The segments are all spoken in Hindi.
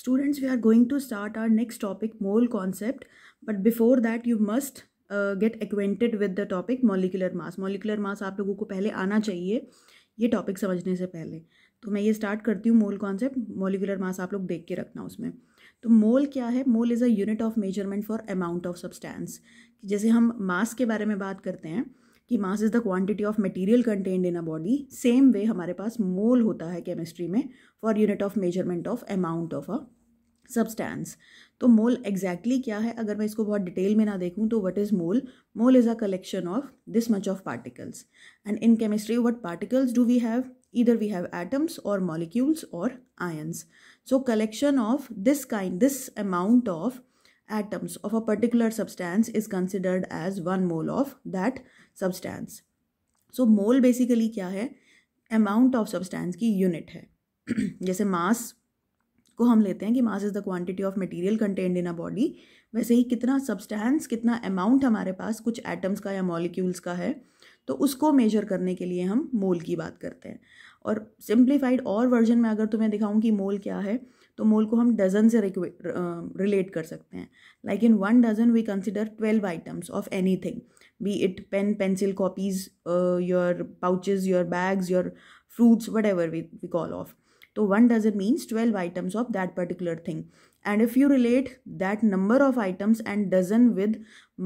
Students we are going to start our next topic mole concept but before that you must get acquainted with the topic molecular mass molecular mass आप लोगों को पहले आना चाहिए ये टॉपिक समझने से पहले तो मैं ये स्टार्ट करती हूँ मोल कॉन्सेप्ट मोलिकुलर मास आप लोग देख के रखना उसमें तो मोल क्या है mole is a unit of measurement for amount of substance जैसे हम मास के बारे में बात करते हैं कि mass is the quantity of material contained in a body same way हमारे पास मोल होता है केमिस्ट्री में for unit of measurement of amount of a substance तो मोल एग्जैक्टली क्या है अगर मैं इसको बहुत डिटेल में ना देखूं तो what is mole mole is a collection of this much of particles and in chemistry what particles do we have इधर वी हैव एटम्स और मॉलिक्यूल्स और ions so collection of this kind this amount of atoms of a particular substance is considered as one mole of that substance so mole basically क्या है अमाउंट ऑफ सब्सटेंस की यूनिट है जैसे मास को हम लेते हैं कि mass is the quantity of material contained in a body वैसे ही कितना सब्सटेंस कितना अमाउंट हमारे पास कुछ एटम्स का या मॉलिक्यूल्स का है तो उसको मेजर करने के लिए हम मोल की बात करते हैं और सिंप्लीफाइड और वर्जन में अगर तुम्हें दिखाऊं कि मोल क्या है तो मोल को हम डजन से रिलेट कर सकते हैं like in one dozen we consider twelve items of anything be it pen pencil copies your pouches your bags your fruits whatever we we call of तो one dozen means twelve items of that particular thing and if you relate that number of items and dozen with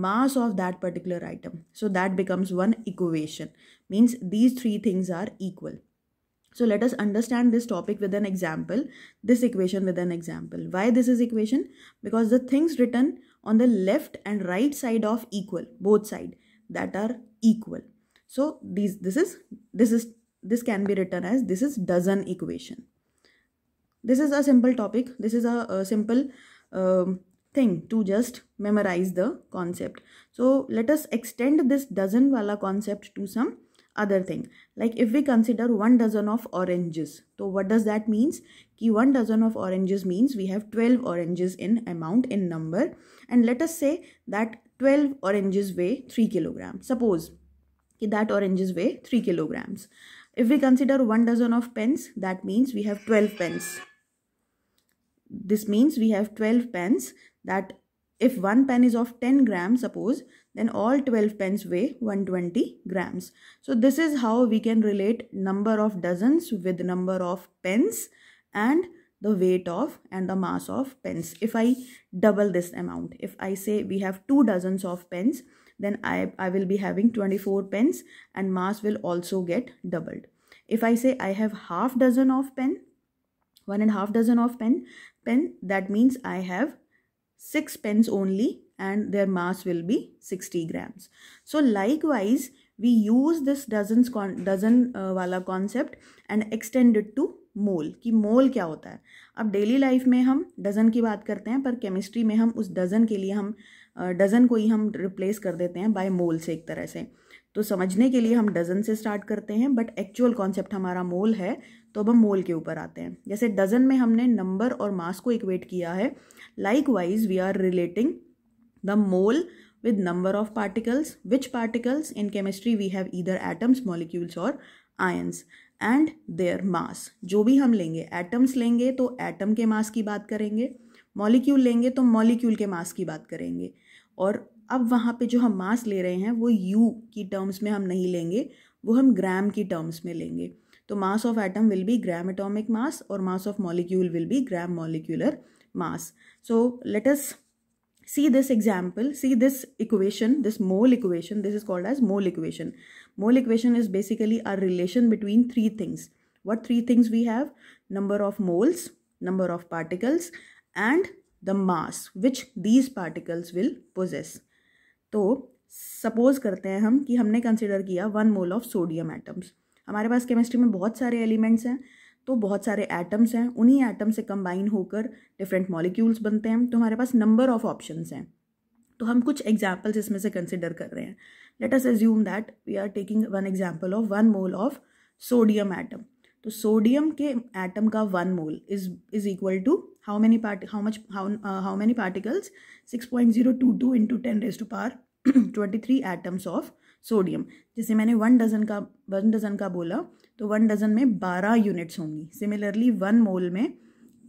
mass of that particular item so that becomes one equation means these three things are equal So let us understand this topic with an example, this equation with an example. Why this is equation? Because the things written on the left and right side of equal, both side, that are equal. So these, this is, this is, this can be written as, this is dozen equation. This is a simple topic. This is a, a simple um, thing to just memorize the concept. So let us extend this dozen wala concept to some other thing like if we consider one dozen of oranges so what does that means ki one dozen of oranges means we have 12 oranges in amount in number and let us say that 12 oranges weigh 3 kilograms suppose ki that oranges weigh 3 kilograms if we consider one dozen of pens that means we have 12 pens this means we have 12 pens that if one pen is of 10 grams suppose then all 12 pens weigh 120 grams so this is how we can relate number of dozens with number of pens and the weight of and the mass of pens if i double this amount if i say we have two dozens of pens then i i will be having 24 pens and mass will also get doubled if i say i have half dozen of pen one and half dozen of pen pen that means i have six pence only and their mass will be 60 grams. So likewise, we use this dozens con, dozen uh, wala concept and extend it to mole कि मोल क्या होता है अब डेली लाइफ में हम डज़न की बात करते हैं पर केमिस्ट्री में हम उस डज़न के लिए हम डज़न को ही हम रिप्लेस कर देते हैं बाय मोल से एक तरह से तो समझने के लिए हम डजन से स्टार्ट करते हैं बट एक्चुअल कॉन्सेप्ट हमारा मोल है तो अब हम मोल के ऊपर आते हैं जैसे डजन में हमने नंबर और मास को इक्वेट किया है likewise we are relating the mole with number of particles which particles in chemistry we have either atoms molecules और आयन्स एंड देयर मास जो भी हम लेंगे एटम्स लेंगे तो एटम के मास की बात करेंगे मॉलिक्यूल लेंगे तो मॉलिक्यूल के मास की बात करेंगे और अब वहाँ पे जो हम मास ले रहे हैं वो यू की टर्म्स में हम नहीं लेंगे वो हम ग्राम की टर्म्स में लेंगे तो mass of atom will be gram atomic mass और mass of molecule will be gram molecular mass so let us see this example see this equation this mole equation this is called as mole equation mole equation is basically are relation between three things what three things we have number of moles number of particles and the mass which these particles will possess तो सपोज करते हैं हम कि हमने कंसिडर किया one mole of sodium atoms हमारे पास केमिस्ट्री में बहुत सारे एलिमेंट्स हैं तो बहुत सारे एटम्स हैं उन्हीं एटम से कंबाइन होकर डिफरेंट मॉलिक्यूल्स बनते हैं तो हमारे पास नंबर ऑफ ऑप्शंस हैं तो हम कुछ एग्जाम्पल्स इसमें से कंसिडर कर रहे हैं let us assume that we are taking one example of one mole of sodium atom तो सोडियम के एटम का one mole is is equal to how many part how much how how many particles six point zero two two into ten raise to power twenty three atoms of sodium जैसे मैंने वन डजन का वन डजन का बोला तो वन डजन में बारह यूनिट्स होंगी सिमिलरली वन मोल में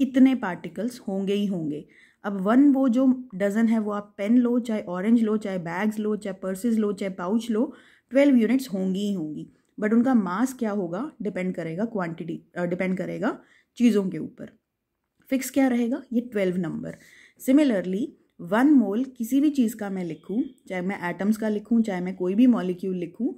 इतने पार्टिकल्स होंगे ही होंगे अब वन वो जो डजन है वो आप पेन लो चाहे ऑरेंज लो चाहे बैग्स लो चाहे पर्सेज लो चाहे पाउच लो ट्वेल्व यूनिट्स होंगी ही होंगी बट उनका मास क्या होगा डिपेंड करेगा क्वांटिटी डिपेंड करेगा चीज़ों के ऊपर फिक्स क्या रहेगा ये twelve number similarly one mole किसी भी चीज़ का मैं लिखूं चाहे मैं एटम्स का लिखूं चाहे मैं कोई भी मॉलिक्यूल लिखूं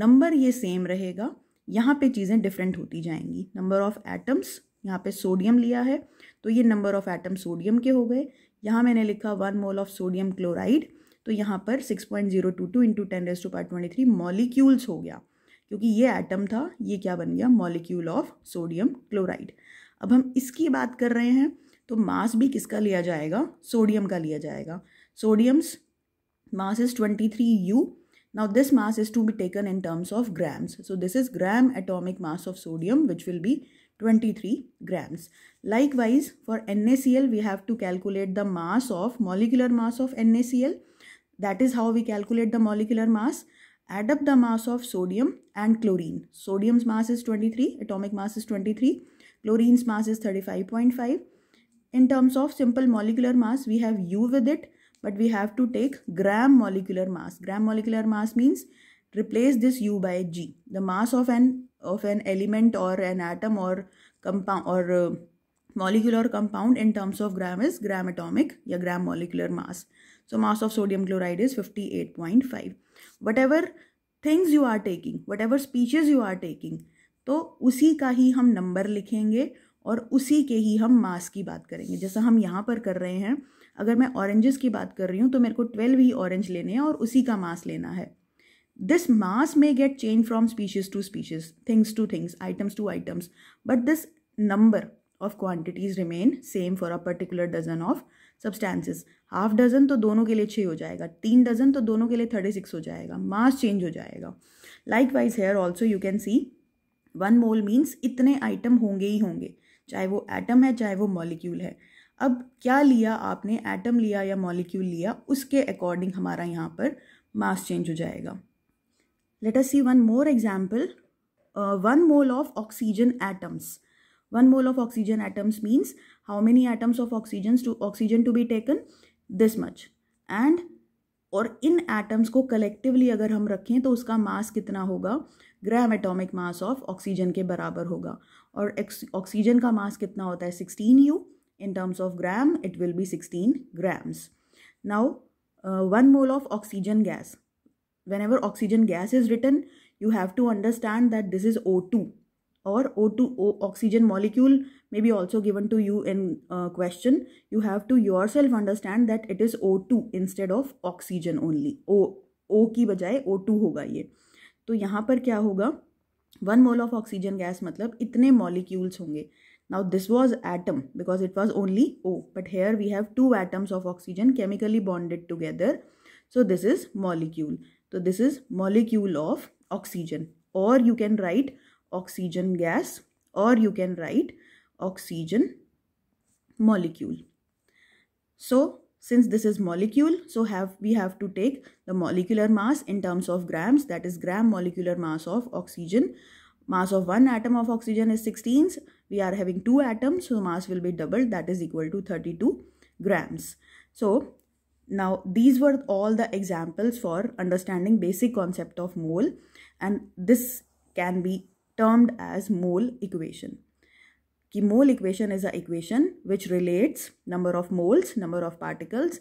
नंबर ये सेम रहेगा यहाँ पे चीज़ें डिफरेंट होती जाएंगी नंबर ऑफ़ एटम्स यहाँ पे सोडियम लिया है तो ये नंबर ऑफ़ एटम सोडियम के हो गए यहाँ मैंने लिखा one mole of sodium chloride तो यहाँ पर six point zero two two into ten raise to twenty three molecules हो गया क्योंकि ये एटम था ये क्या बन गया मॉलिक्यूल ऑफ सोडियम क्लोराइड अब हम इसकी बात कर रहे हैं तो मास भी किसका लिया जाएगा सोडियम का लिया जाएगा sodium's mass is twenty three u now this mass is to be taken in terms of grams so this is gram atomic mass of sodium which will be twenty three grams likewise for N A C L we have to calculate the mass of molecular mass of N A C L that is how we calculate the molecular mass add up the mass of sodium and chlorine. Sodium's mass is 23, atomic mass is 23, chlorine's mass is 35.5. In terms of simple molecular mass, we have U with it, but we have to take gram molecular mass. Gram molecular mass means replace this U by G. The mass of an of an element or an atom or compound or uh, molecular compound in terms of gram is gram atomic your gram molecular mass. So mass of sodium chloride is 58.5. Whatever things you are taking whatever species you are taking तो उसी का ही हम नंबर लिखेंगे और उसी के ही हम मास की बात करेंगे जैसा हम यहाँ पर कर रहे हैं अगर मैं ऑरेंजेस की बात कर रही हूँ तो मेरे को ट्वेल्व ही ऑरेंज लेने हैं और उसी का मास लेना है this mass may get change from species to species things to things items to items but this number of quantities remain same for a particular dozen of substances half dozen तो दोनों के लिए छः हो जाएगा तीन डजन तो दोनों के लिए थर्टी सिक्स हो जाएगा मास चेंज हो जाएगा likewise here also you can see one mole means इतने आइटम होंगे ही होंगे चाहे वो एटम है चाहे वो मॉलिक्यूल है अब क्या लिया आपने एटम लिया या मॉलिक्यूल लिया उसके अकॉर्डिंग हमारा यहाँ पर मास चेंज हो जाएगा let us see one more example one mole of oxygen atoms one mole of oxygen atoms means how many atoms of oxygen oxygen to be taken this much and और इन एटम्स को कलेक्टिवली अगर हम रखें तो उसका मास कितना होगा gram atomic mass of oxygen के बराबर होगा और ऑक्सीजन का मास कितना होता है sixteen u in terms of gram it will be sixteen grams now one mole of oxygen gas whenever oxygen gas is written you have to understand that this is O two और O two O oxygen molecule may be also given to you in question you have to yourself understand that it is O two instead of oxygen only O O की बजाय ओ टू होगा ये तो यहाँ पर क्या होगा one mole of oxygen gas मतलब इतने मॉलिक्यूल्स होंगे now this was atom because it was only O but here we have two atoms of oxygen chemically bonded together so this is molecule तो this is molecule of oxygen और you can write oxygen gas or you can write oxygen molecule. So since this is molecule, so have we have to take the molecular mass in terms of grams that is gram molecular mass of oxygen. Mass of one atom of oxygen is 16. We are having two atoms so mass will be doubled that is equal to 32 grams. So now these were all the examples for understanding basic concept of mole and this can be termed as mole equation. ki mole equation is a equation which relates number of moles, number of particles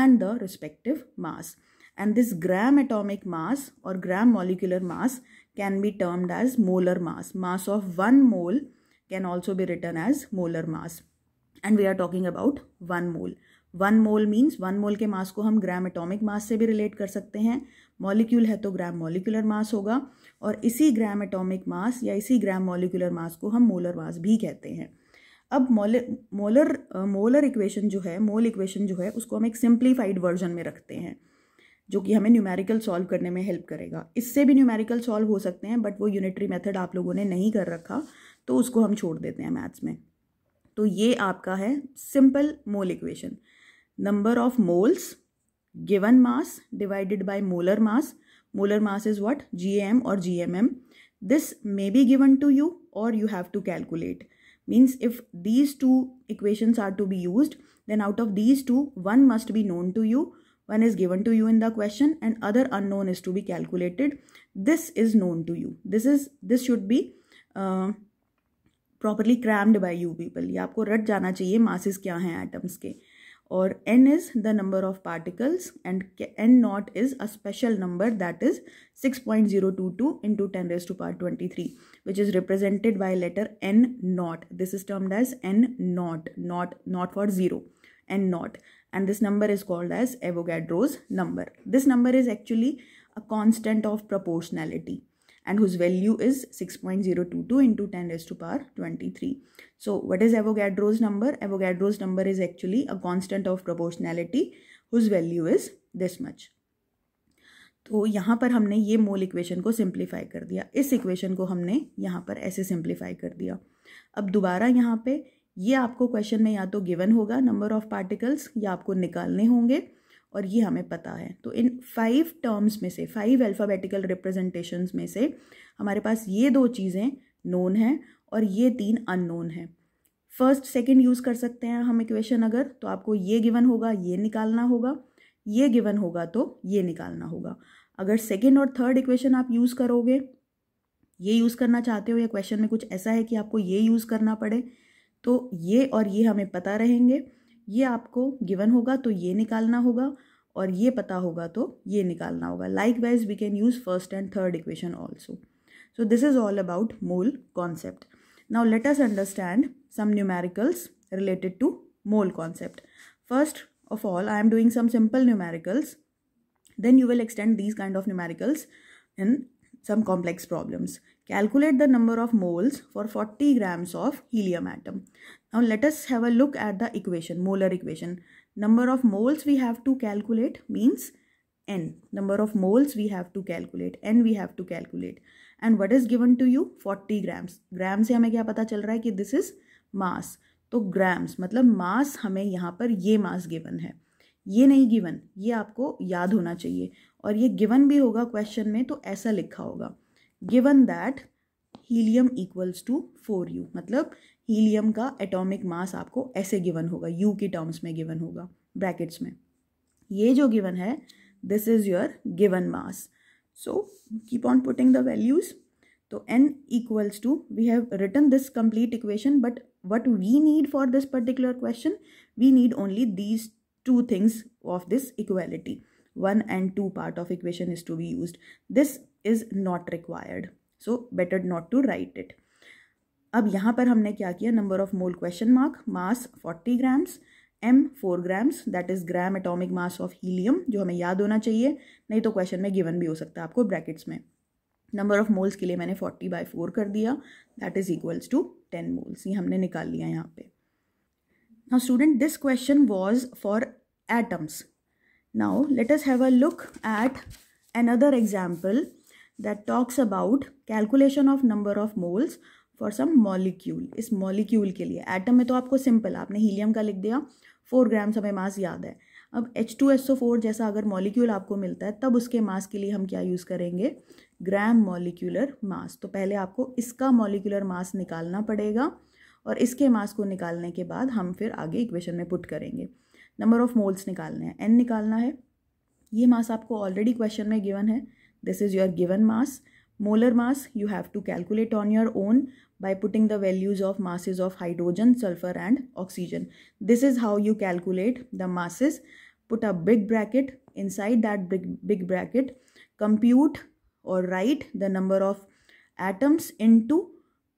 and the respective mass. And this gram atomic mass or gram molecular mass can be termed as molar mass. Mass of one mole can also be written as molar mass. And we are talking about one mole. One mole means one mole के मास को हम ग्राम एटॉमिक मास से भी रिलेट कर सकते हैं मॉलिक्यूल है तो ग्राम मॉलिक्यूलर मास होगा और इसी ग्राम एटॉमिक मास या इसी ग्राम मॉलिकुलर मास को हम मोलर मास भी कहते हैं अब मोल मोलर मोलर इक्वेशन जो है मोल इक्वेशन जो है उसको हम एक सिंप्लीफाइड वर्जन में रखते हैं जो कि हमें न्यूमेरिकल सॉल्व करने में हेल्प करेगा इससे भी न्यूमेरिकल सॉल्व हो सकते हैं बट वो यूनिटरी मेथड आप लोगों ने नहीं कर रखा तो उसको हम छोड़ देते हैं मैथ्स में तो ये आपका है simple mole equation number of moles given mass divided by molar mass molar mass is what gam or gmm this may be given to you or you have to calculate means if these two equations are to be used then out of these two one must be known to you one is given to you in the question and other unknown is to be calculated this is known to you this is this should be uh, properly crammed by you people ये आपको रट जाना चाहिए मासेस क्या हैं एटम्स के or n is the number of particles and n naught is a special number that is 6.022 into 10 raised to power 23 which is represented by letter n naught this is termed as n naught not not for 0 n naught and this number is called as avogadro's number this number is actually a constant of proportionality and whose value is 6.022 into 10 raised to power 23. So what is Avogadro's number? Avogadro's number is actually a constant of proportionality whose value is this much. तो यहाँ पर हमने ये मोल इक्वेशन को सिंप्लीफाई कर दिया इस इक्वेशन को हमने यहाँ पर ऐसे सिंप्लीफाई कर दिया अब दोबारा यहाँ पे ये आपको क्वेश्चन में या तो गिवन होगा नंबर ऑफ पार्टिकल्स या आपको निकालने होंगे और ये हमें पता है तो इन फाइव टर्म्स में से फाइव अल्फ़ाबेटिकल रिप्रेजेंटेशंस में से हमारे पास ये दो चीज़ें नोन हैं और ये तीन अननोन हैं फर्स्ट सेकंड यूज़ कर सकते हैं हम इक्वेशन अगर तो आपको ये गिवन होगा ये निकालना होगा ये गिवन होगा तो ये निकालना होगा अगर सेकेंड और थर्ड इक्वेशन आप यूज़ करोगे ये यूज़ करना चाहते हो या क्वेश्चन में कुछ ऐसा है कि आपको ये यूज़ करना पड़े तो ये और ये हमें पता रहेंगे ये आपको गिवन होगा तो ये निकालना होगा और ये पता होगा तो ये निकालना होगा likewise we can use first and third equation also so this is all about mole concept now let us understand some numericals related to mole concept first of all I am doing some simple numericals then you will extend these kind of numericals in some complex problems Calculate the number of moles for 40 grams of helium atom. Now let us have a look at the equation, molar equation. Number of moles we have to calculate means n. Number of moles we have to calculate, n we have to calculate. And what is given to you? 40 grams. Gram से हमें क्या पता चल रहा है कि this is mass. तो grams मतलब mass हमें यहाँ पर ये mass given है. ये नहीं गिवन ये आपको याद होना चाहिए और ये गिवन भी होगा क्वेश्चन में तो ऐसा लिखा होगा given that helium equals to four u मतलब हीलियम का एटॉमिक मास आपको ऐसे गिवन होगा यू के टर्म्स में गिवन होगा ब्रैकेट्स में ये जो गिवन है this is your given mass so keep on putting the values तो N equals to we have written this complete equation but what we need for this particular question we need only these two things of this equality one and two part of equation is to be use this is not required so better not to write it अब यहाँ पर हमने क्या किया number of mole question mark mass 40 grams M four grams that is gram atomic mass of helium जो हमें याद होना चाहिए नहीं तो क्वेश्चन में गिवन भी हो सकता है आपको ब्रैकेट्स में नंबर ऑफ मोल्स के लिए मैंने फोर्टी बाई फोर कर दिया that is equals to ten moles ये हमने निकाल लिया यहाँ पे now student this question was for atoms now let us have a look at another example that talks about calculation of number of moles for some molecule इस मॉलिक्यूल के लिए एटम में तो आपको सिंपल आपने हीलियम का लिख दिया फोर ग्राम्स हमें मास याद है अब H two S O four जैसा अगर मॉलिक्यूल आपको मिलता है तब उसके मास के लिए हम क्या यूज़ करेंगे ग्राम मॉलिक्यूलर मास तो पहले आपको इसका मॉलिक्यूलर मास निकालना पड़ेगा और इसके मास को निकालने के बाद हम फिर आगे इक्वेशन में पुट करेंगे नंबर ऑफ मोल्स निकालने हैं एन निकालना है ये मास आपको ऑलरेडी क्वेश्चन में गिवन है This is your given mass. Molar mass you have to calculate on your own by putting the values of masses of hydrogen, sulfur and oxygen. This is how you calculate the masses. Put a big bracket inside that big, big bracket. Compute or write the number of atoms into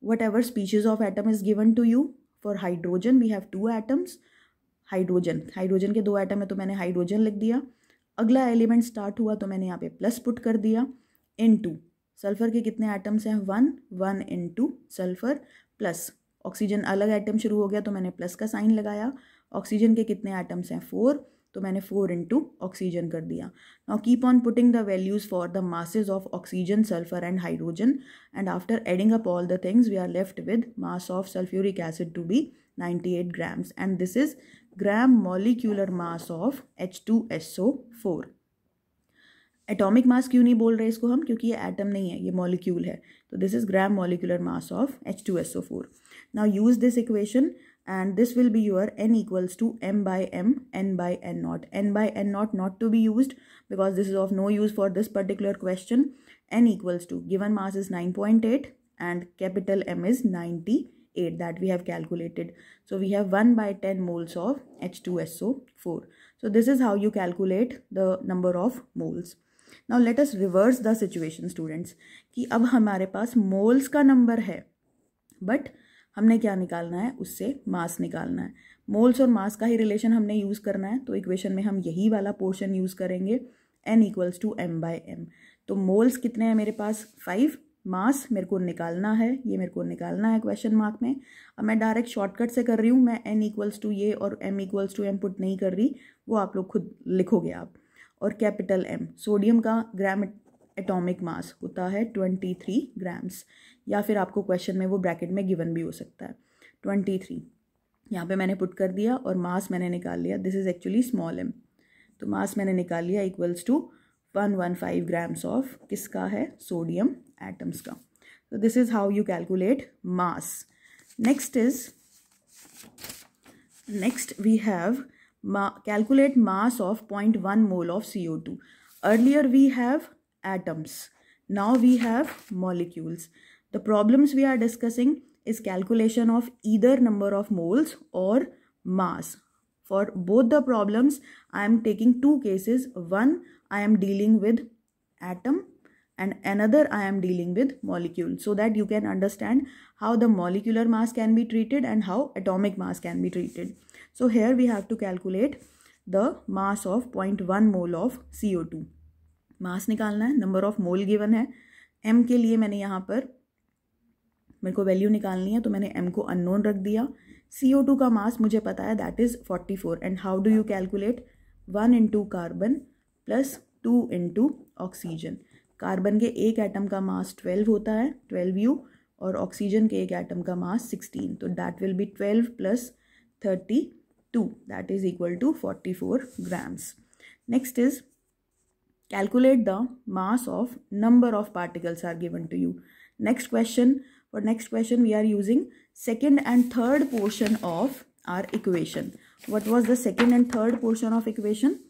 whatever species of atom is given to you. For hydrogen we have two atoms. Hydrogen. Hydrogen ke do atom hai तो maine hydrogen लिख diya. अगला एलिमेंट स्टार्ट हुआ तो मैंने यहाँ पे प्लस पुट कर दिया इन टू सल्फर के कितने आइटम्स हैं one one into sulphur plus oxygen अलग आइटम शुरू हो गया तो मैंने प्लस का साइन लगाया ऑक्सीजन के कितने आइटम्स हैं फोर तो मैंने फोर इंटू ऑक्सीजन कर दिया now keep on putting the values for the masses of oxygen sulphur and hydrogen and after adding up all the things we are left with mass of sulphuric acid to be eight grams and this is gram molecular mass of H2SO4 atomic mass क्यों नहीं बोल रहे इसको हम क्योंकि ये एटम नहीं है ये मॉलिक्यूल है तो this is gram molecular mass of H two S O four now use this equation and this will be your n equals to m by m n by n naught n by n naught not to be used because this is of no use for this particular question n equals to given mass is 9.8 and capital m is 90 8 that we have calculated. So we have 1 by 10 moles of H2SO4. So this is how you calculate the number of moles. now let us reverse the situation students कि अब हमारे पास moles का number है but हमने क्या निकालना है उससे मास निकालना है मोल्स और मास का ही रिलेशन हमने यूज़ करना है तो इक्वेशन में हम यही वाला पोर्शन यूज़ करेंगे n equals to M by M तो मोल्स कितने हैं मेरे पास फाइव मास मेरे को निकालना है ये मेरे को निकालना है क्वेश्चन मार्क में अब मैं डायरेक्ट शॉर्टकट से कर रही हूँ मैं एन इक्वल्स टू ये और M equals to M put नहीं कर रही वो आप लोग खुद लिखोगे आप और कैपिटल एम सोडियम का ग्राम एटॉमिक मास होता है ट्वेंटी थ्री ग्राम्स या फिर आपको क्वेश्चन में वो ब्रैकेट में गिवन भी हो सकता है ट्वेंटी थ्री यहाँ पर मैंने पुट कर दिया और मास मैंने निकाल लिया this is actually small M तो मास मैंने निकाल लिया equals to one one five grams of किसका है सोडियम एटम्स का तो this is how you calculate mass next is next we have calculate mass of point one mole of C O two earlier we have atoms now we have molecules the problems we are discussing is calculation of either number of moles और मास for both the problems i am taking two cases one i am dealing with atom and another i am dealing with molecule so that you can understand how the molecular mass can be treated and how atomic mass can be treated so here we have to calculate the mass of 0.1 mole of co2 mass निकालना है नंबर ऑफ मोल गिवन है एम के लिए मैंने यहाँ पर मेरे को वैल्यू निकालनी है तो मैंने एम को अननोन रख दिया सी ओ टू का मास मुझे पता है that is forty four and how do you calculate one into carbon plus two into oxygen carbon के एक एटम का मास ट्वेल्व होता है ट्वेल्व यू और ऑक्सीजन के एक एटम का मास सिक्सटीन तो that will be twelve plus thirty two that is equal to forty four grams next is calculate the mass of number of particles are given to you next question for next question we are using second and third portion of our equation. What was the second and third portion of equation?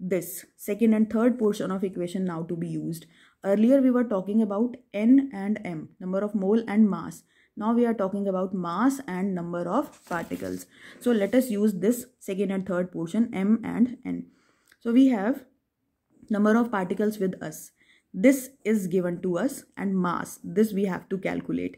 This second and third portion of equation now to be used. Earlier we were talking about N and M, number of mole and mass. Now we are talking about mass and number of particles. So let us use this second and third portion M and N. So we have number of particles with us. This is given to us and mass. This we have to calculate.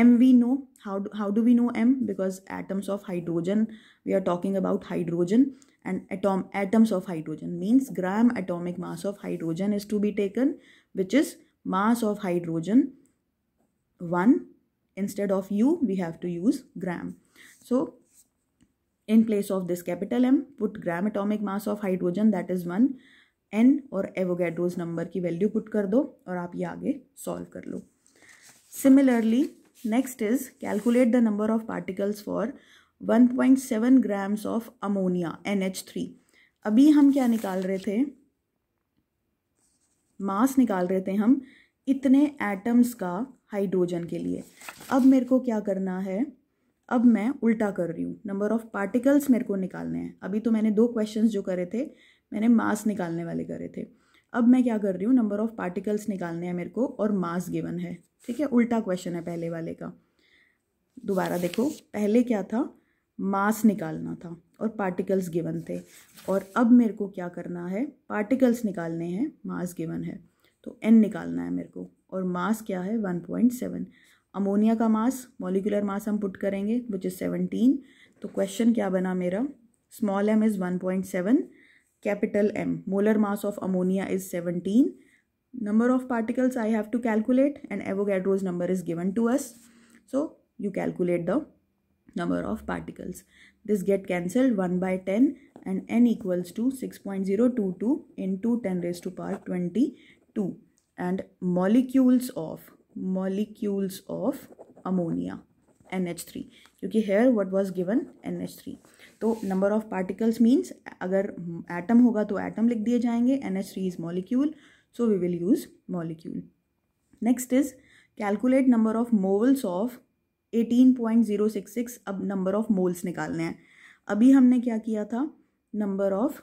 m we know how do, how do we know m because atoms of hydrogen we are talking about hydrogen and atom atoms of hydrogen means gram atomic mass of hydrogen is to be taken which is mass of hydrogen 1 instead of u we have to use gram so in place of this capital m put gram atomic mass of hydrogen that is 1 n और एवोगेड्रोज नंबर की वैल्यू पुट कर दो और आप ये आगे सॉल्व कर लो similarly next is calculate the number of particles for 1.7 ammonia N H NH3. अभी हम क्या निकाल रहे थे मास निकाल रहे थे हम इतने एटम्स का हाइड्रोजन के लिए अब मेरे को क्या करना है अब मैं उल्टा कर रही हूँ नंबर ऑफ पार्टिकल्स मेरे को निकालने हैं अभी तो मैंने दो क्वेश्चंस जो करे थे मैंने मास निकालने वाले करे थे अब मैं क्या कर रही हूँ नंबर ऑफ पार्टिकल्स निकालने हैं मेरे को और मास गिवन है ठीक है उल्टा क्वेश्चन है पहले वाले का दोबारा देखो पहले क्या था मास निकालना था और पार्टिकल्स गिवन थे और अब मेरे को क्या करना है पार्टिकल्स निकालने हैं मास गिवन है तो एन निकालना है मेरे को और मास क्या है वन पॉइंट सेवन अमोनिया का मास मॉलिकुलर मास हम पुट करेंगे विच इज़ सेवनटीन तो क्वेश्चन क्या बना मेरा small M is one point seven capital M. Molar mass of ammonia is 17. Number of particles I have to calculate and Avogadro's number is given to us. So you calculate the number of particles. This get cancelled 1 by 10 and n equals to 6.022 into 10 raised to power 22 and molecules of molecules of ammonia NH3 Because here what was given NH3 तो नंबर ऑफ पार्टिकल्स मीन्स अगर एटम होगा तो एटम लिख दिए जाएंगे N H three is molecule so we will use molecule next is calculate number of moles of eighteen point zero six six अब नंबर ऑफ मोल्स निकालने हैं अभी हमने क्या किया था नंबर ऑफ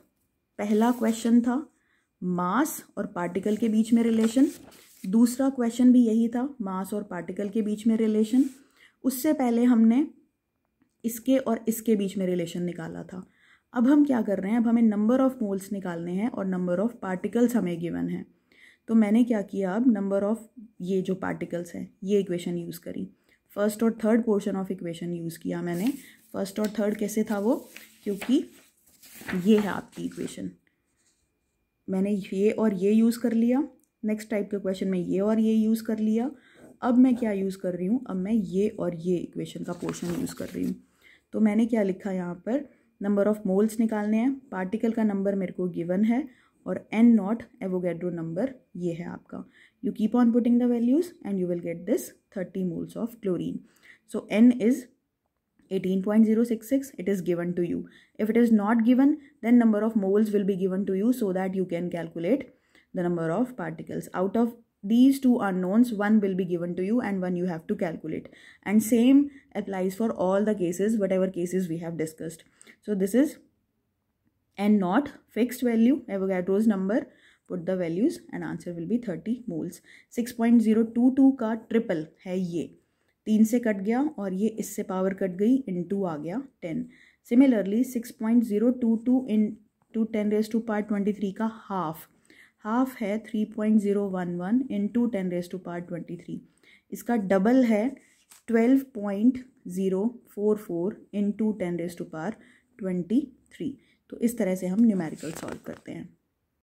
पहला क्वेश्चन था मास और पार्टिकल के बीच में रिलेशन दूसरा क्वेश्चन भी यही था मास और पार्टिकल के बीच में रिलेशन उससे पहले हमने इसके और इसके बीच में रिलेशन निकाला था अब हम क्या कर रहे हैं अब हमें नंबर ऑफ़ मोल्स निकालने हैं और नंबर ऑफ़ पार्टिकल्स हमें गिवन है तो मैंने क्या किया अब नंबर ऑफ़ ये जो पार्टिकल्स हैं ये इक्वेशन यूज़ करी फर्स्ट और third portion of equation use किया मैंने फर्स्ट और थर्ड कैसे था वो क्योंकि ये है आपकी इक्वेशन मैंने ये और ये यूज़ कर लिया नेक्स्ट टाइप के क्वेश्चन में ये और ये यूज़ कर लिया अब मैं क्या यूज़ कर रही हूँ अब मैं ये और ये इक्वेशन का पोर्शन यूज़ कर रही हूँ तो मैंने क्या लिखा यहाँ पर नंबर ऑफ मोल्स निकालने हैं पार्टिकल का नंबर मेरे को गिवन है और एन नॉट एवोगेड्रो नंबर ये है आपका you keep on putting the values and you will get this thirty moles of chlorine so N is 18.066 it is given to you if it is not given then number of moles will be given to you so that you can calculate the number of particles out of these two unknowns one will be given to you and one you have to calculate and same applies for all the cases whatever cases we have discussed so this is n not fixed value avogadro's number put the values and answer will be 30 moles 6.022 का triple है ये तीन से कट गया और ये इससे power कट गई into टू आ गया 10. Similarly, 6.022 into 10 raised to power 23 का half. हाफ है three point zero one one into ten raise to power twenty three इसका डबल है twelve point zero four four into ten raise to power twenty three तो इस तरह से हम न्यूमेरिकल सॉल्व करते हैं